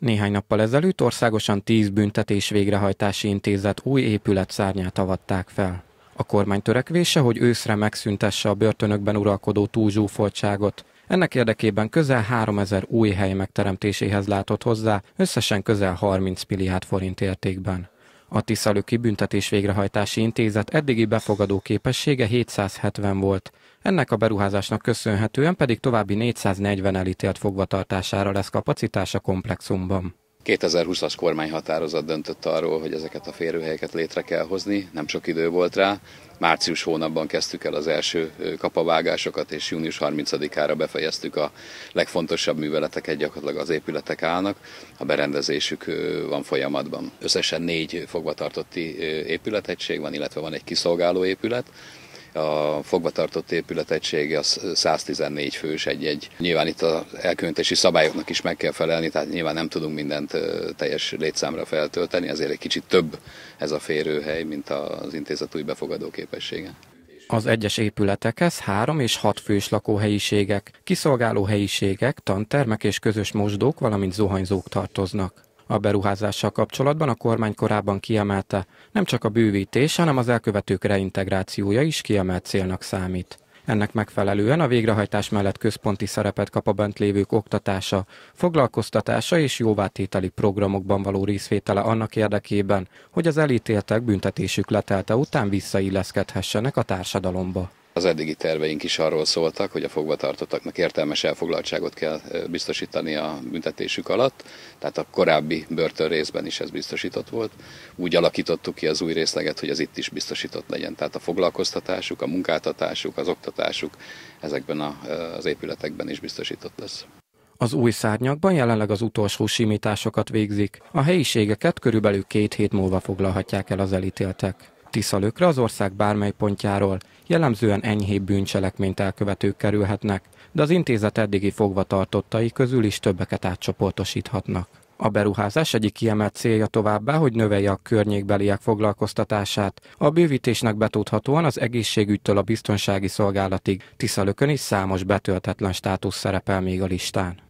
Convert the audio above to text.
Néhány nappal ezelőtt országosan tíz büntetés végrehajtási intézet új épület szárnyát avatták fel. A kormány törekvése, hogy őszre megszüntesse a börtönökben uralkodó túlzsúfoltságot. Ennek érdekében közel 3000 új hely megteremtéséhez látott hozzá, összesen közel 30 milliárd forint értékben. A Tiszalöki Büntetés Végrehajtási Intézet eddigi befogadó képessége 770 volt. Ennek a beruházásnak köszönhetően pedig további 440 elítélt fogvatartására lesz kapacitás a komplexumban. 2020-as kormányhatározat döntött arról, hogy ezeket a férőhelyeket létre kell hozni, nem sok idő volt rá. Március hónapban kezdtük el az első kapavágásokat, és június 30-ára befejeztük a legfontosabb műveleteket, gyakorlatilag az épületek állnak, a berendezésük van folyamatban. Összesen négy fogvatartotti épületegység van, illetve van egy kiszolgáló épület, a fogvatartott egysége az 114 fős egy-egy. Nyilván itt az elkülönítési szabályoknak is meg kell felelni, tehát nyilván nem tudunk mindent teljes létszámra feltölteni, ezért egy kicsit több ez a férőhely, mint az intézet új befogadó képessége. Az egyes épületekhez három és hat fős lakóhelyiségek, kiszolgáló helyiségek, tantermek és közös mosdók, valamint zuhanyzók tartoznak. A beruházással kapcsolatban a kormány korábban kiemelte, nem csak a bővítés, hanem az elkövetők reintegrációja is kiemelt célnak számít. Ennek megfelelően a végrehajtás mellett központi szerepet kap a bentlévők oktatása, foglalkoztatása és jóvátételi programokban való részvétele annak érdekében, hogy az elítéltek büntetésük letelte után visszailleszkedhessenek a társadalomba. Az eddigi terveink is arról szóltak, hogy a fogvatartottaknak értelmes elfoglaltságot kell biztosítani a büntetésük alatt, tehát a korábbi börtön részben is ez biztosított volt. Úgy alakítottuk ki az új részleget, hogy az itt is biztosított legyen. Tehát a foglalkoztatásuk, a munkáltatásuk, az oktatásuk ezekben a, az épületekben is biztosított lesz. Az új szárnyakban jelenleg az utolsó simításokat végzik. A helyiségeket körülbelül két hét múlva foglalhatják el az elítéltek. Tiszalökre az ország bármely pontjáról jellemzően enyhébb bűncselekményt elkövetők kerülhetnek, de az intézet eddigi fogvatartottai közül is többeket átcsoportosíthatnak. A beruházás egyik kiemelt célja továbbá, hogy növelje a környékbeliek foglalkoztatását. A bővítésnek betudhatóan az egészségügytől a biztonsági szolgálatig Tiszalökön is számos betöltetlen státusz szerepel még a listán.